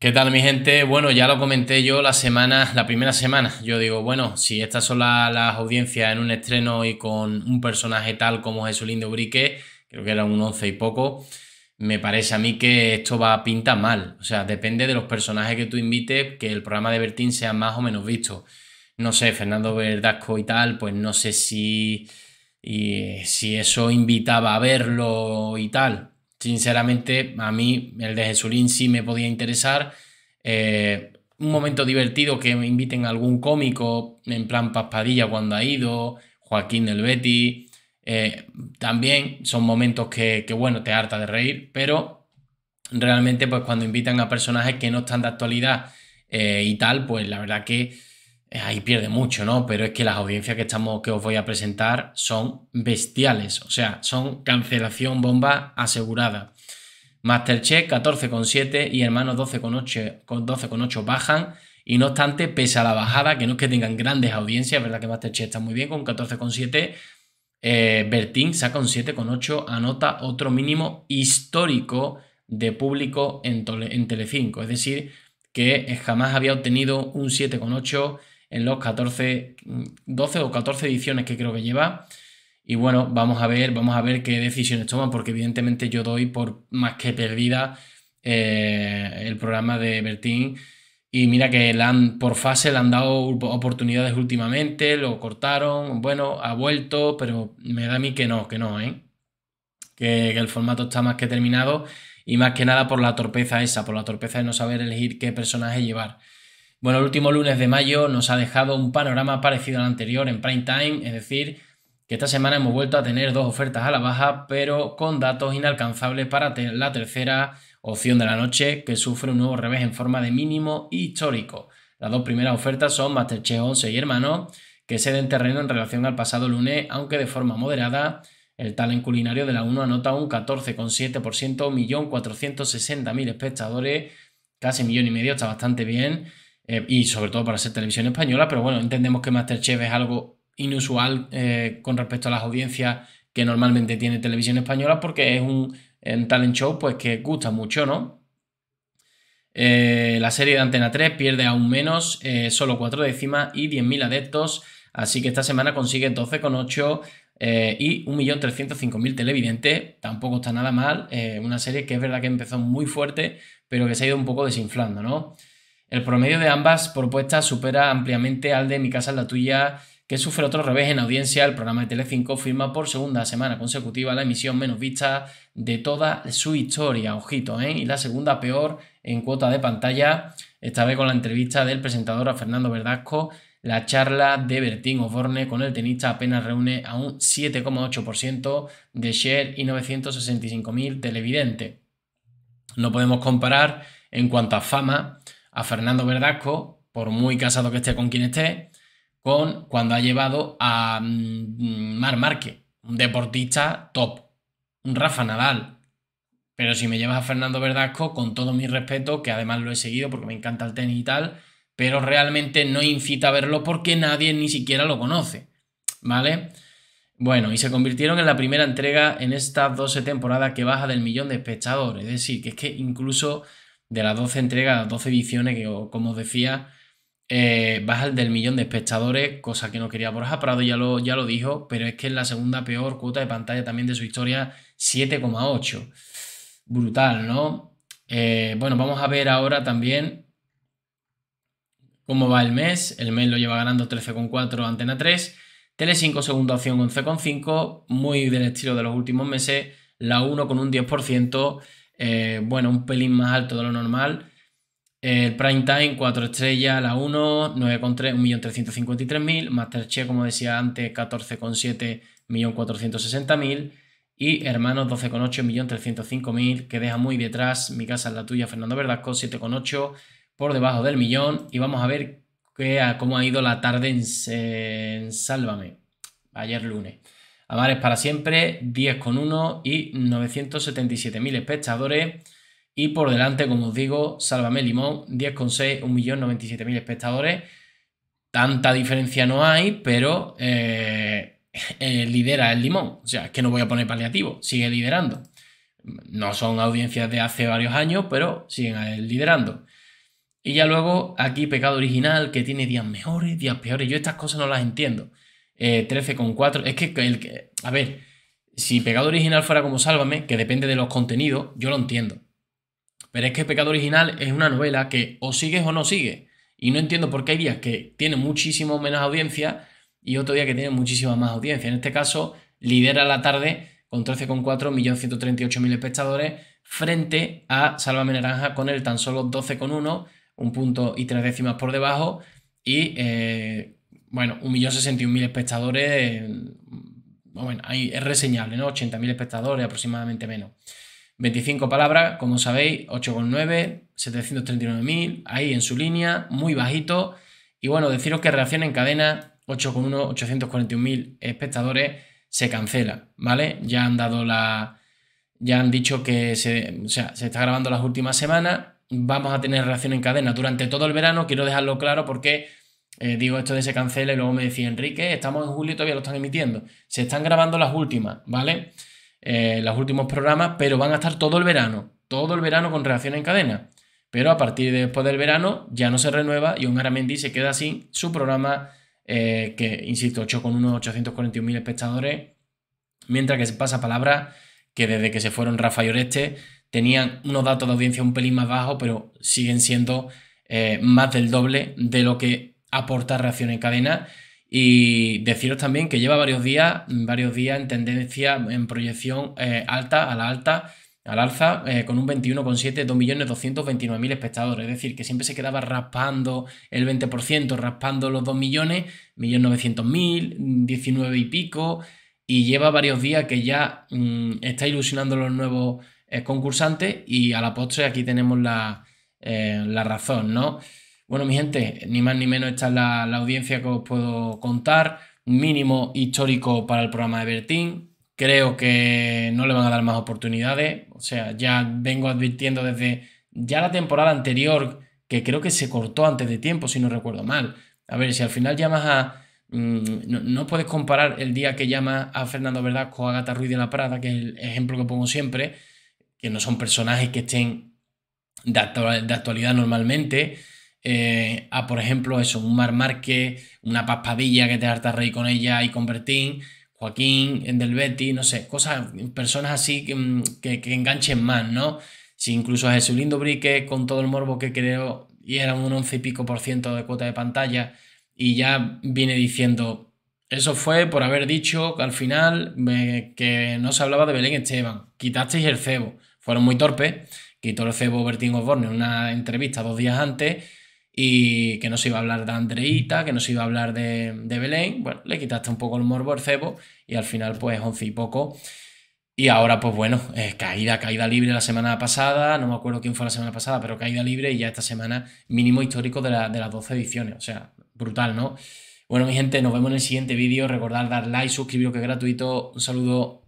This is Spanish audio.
¿Qué tal mi gente? Bueno, ya lo comenté yo la semana, la primera semana. Yo digo, bueno, si estas son las audiencias en un estreno y con un personaje tal como Jesús Lindo Brique, creo que era un 11 y poco, me parece a mí que esto va a pintar mal. O sea, depende de los personajes que tú invites, que el programa de Bertín sea más o menos visto. No sé, Fernando Verdasco y tal, pues no sé si, y, eh, si eso invitaba a verlo y tal. Sinceramente, a mí el de Jesulín sí me podía interesar. Eh, un momento divertido que me inviten a algún cómico, en plan Paspadilla cuando ha ido, Joaquín del Betty. Eh, también son momentos que, bueno, te harta de reír, pero realmente, pues cuando invitan a personajes que no están de actualidad eh, y tal, pues la verdad que eh, ahí pierde mucho, ¿no? Pero es que las audiencias que, estamos, que os voy a presentar son bestiales, o sea, son cancelación bomba asegurada. Masterchef 14,7 y Hermanos 12,8 12 bajan. Y no obstante, pese a la bajada, que no es que tengan grandes audiencias, verdad que Masterchef está muy bien con 14,7. Eh, Bertín saca un 7,8, anota otro mínimo histórico de público en, en Telecinco. Es decir, que jamás había obtenido un 7,8 en los 14, 12 mm, o 14 ediciones que creo que lleva. Y bueno, vamos a ver, vamos a ver qué decisiones toman, porque evidentemente yo doy por más que perdida eh, el programa de Bertín. Y mira que han, por fase le han dado oportunidades últimamente, lo cortaron, bueno, ha vuelto, pero me da a mí que no, que no, ¿eh? Que, que, el formato está más que terminado y más que nada por la torpeza esa, por la torpeza de no saber elegir qué personaje llevar. Bueno, el último lunes de mayo nos ha dejado un panorama parecido al anterior en prime time, es decir, que esta semana hemos vuelto a tener dos ofertas a la baja, pero con datos inalcanzables para la tercera opción de la noche, que sufre un nuevo revés en forma de mínimo histórico. Las dos primeras ofertas son Masterchef 11 y Hermano, que se den terreno en relación al pasado lunes, aunque de forma moderada. El talent culinario de la 1 anota un 14,7%, 1.460.000 espectadores, casi millón y medio, está bastante bien. Eh, y sobre todo para ser televisión española, pero bueno, entendemos que Masterchef es algo inusual eh, con respecto a las audiencias que normalmente tiene televisión española porque es un, talent show pues que gusta mucho, ¿no? Eh, la serie de Antena 3 pierde aún menos, solo 4 décimas y 10.000 adeptos, así que esta semana consigue 12,8 y 1.305.000 televidentes. Tampoco está nada mal. una serie que es verdad que empezó muy fuerte, pero que se ha ido un poco desinflando, ¿no? El promedio de ambas propuestas supera ampliamente al de Mi casa es la tuya, que sufre otro revés en audiencia. El programa de Telecinco firma por segunda semana consecutiva la emisión menos vista de toda su historia, ojito, ¿eh? Y la segunda peor en cuota de pantalla, esta vez con la entrevista del presentador a Fernando Verdasco. La charla de Bertín Osborne con el tenista apenas reúne a un 7,8% de share y 965.000 televidentes. No podemos comparar en cuanto a fama, a Fernando Verdasco, por muy casado que esté con quien esté, con cuando ha llevado a mm, Mar Márquez, un deportista top, un Rafa Nadal. Pero si me llevas a Fernando Verdasco, con todo mi respeto, que además lo he seguido porque me encanta el tenis y tal, pero realmente no incita a verlo porque nadie ni siquiera lo conoce. ¿Vale? Bueno, y se convirtieron en la primera entrega en estas 12 temporadas que baja del millón de espectadores. Es decir, que es que incluso de las 12 entregas, 12 ediciones, que como os decía, baja eh, el del millón de espectadores, cosa que no quería Borja Prado, ya lo, ya lo dijo, pero es que es la segunda peor cuota de pantalla también de su historia, 7,8. Brutal, ¿no? Eh, bueno, vamos a ver ahora también cómo va el mes. El mes lo lleva ganando 13,4 Antena 3, Tele5 segunda opción 11,5, muy del estilo de los últimos meses, la 1 con un 10%. Eh, bueno, un pelín más alto de lo normal. El Prime Time, 4 estrellas, la 1, 9,3, 1.353.000. Masterchef, como decía antes, 14,7, 1.460.000. Y Hermanos, 12,8, 1.305.000, que deja muy detrás Mi casa es la tuya, Fernando Verdasco, 7,8, por debajo del millón. Y vamos a ver cómo ha ido la tarde en Sálvame, ayer lunes. Amar es para siempre, 10,1 y 977.000 espectadores. Y por delante, como os digo, Sálvame Limón, 10,6, 1.097.000 espectadores. Tanta diferencia no hay, pero eh, eh, lidera el Limón. O sea, es que no voy a poner paliativo, sigue liderando. No son audiencias de hace varios años, pero siguen liderando. Y ya luego aquí Pecado Original, que tiene días mejores, días peores. Yo estas cosas no las entiendo. 13,4. Eh, es que, el, a ver, si pecado original fuera como Sálvame, que depende de los contenidos, yo lo entiendo. Pero es que pecado original es una novela que o sigues o no sigues. Y no entiendo por qué hay días que tiene muchísimo menos audiencia y otro día que tiene muchísima más audiencia. En este caso, lidera la tarde con 13,4, mil espectadores, frente a Sálvame Naranja con el tan solo 12,1, un punto y tres décimas por debajo, y eh, bueno, 1.061.000 espectadores, bueno, ahí es reseñable, ¿no? 80.000 espectadores aproximadamente menos. 25 palabras, como sabéis, 8,9, 739.000, ahí en su línea, muy bajito. Y bueno, deciros que reacción en cadena, 8,1, 841.000 espectadores, se cancela, ¿vale? Ya han dado la... Ya han dicho que se, o sea, se está grabando las últimas semanas. Vamos a tener reacción en cadena durante todo el verano. Quiero dejarlo claro porque eh, digo esto de se cancele y luego me decía Enrique, estamos en julio y todavía lo están emitiendo. Se están grabando las últimas, ¿vale? Eh, los últimos programas, pero van a estar todo el verano, todo el verano con reacción en cadena. Pero a partir de después del verano ya no se renueva y un Aramendi se queda sin su programa, eh, que insisto, 8 con unos 841.000 espectadores, mientras que se pasa palabra que desde que se fueron Rafa y Oreste tenían unos datos de audiencia un pelín más bajos, pero siguen siendo más del doble de lo que aportar reacción en cadena. Y deciros también que lleva varios días, varios días en tendencia, en proyección eh, alta, a la alta, al alza, eh, con un 21,7, 2.229.000 espectadores. Es decir, que siempre se quedaba raspando el 20%, raspando los 2 millones, 1.900.000, 19 y pico. Y lleva varios días que ya mm, está ilusionando los nuevos eh, concursantes. Y a la postre aquí tenemos la, la razón, ¿no? Bueno, mi gente, ni más ni menos esta la, audiencia que os puedo contar. Mínimo histórico para el programa de Bertín. Creo que no le van a dar más oportunidades. O sea, ya vengo advirtiendo desde ya la temporada anterior, que creo que se cortó antes de tiempo, si no recuerdo mal. A ver, si al final llamas a. Mm, no, puedes comparar el día que llamas a Fernando verdad con Agatha Ruiz de la Prada, que es el ejemplo que pongo siempre, que no son personajes que estén de actualidad normalmente. Eh, a, por ejemplo, eso, un Mar Marquez, una Paspadilla que te harta reír con ella y con Bertín, Joaquín del Betty, no sé, cosas, personas así mm, que, enganchen más, ¿no? Si incluso a Jesús Lindo Brique, con todo el morbo que creó, y era un 11 y pico por ciento de cuota de pantalla, y ya viene diciendo, eso fue por haber dicho que al final que no se hablaba de Belén Esteban, quitasteis el cebo, fueron muy torpes, quitó el cebo Bertín Osborne en una entrevista dos días antes, y que no se iba a hablar de Andreita, que no se iba a hablar de, Belén. Bueno, le quitaste un poco el morbo al cebo y al final pues once y poco. Y ahora pues bueno, caída, caída libre la semana pasada, no me acuerdo quién fue la semana pasada, pero caída libre y ya esta semana mínimo histórico de, de las 12 ediciones, o sea, brutal, ¿no? Bueno, mi gente, nos vemos en el siguiente vídeo. Recordad dar like, suscribiros que es gratuito. Un saludo.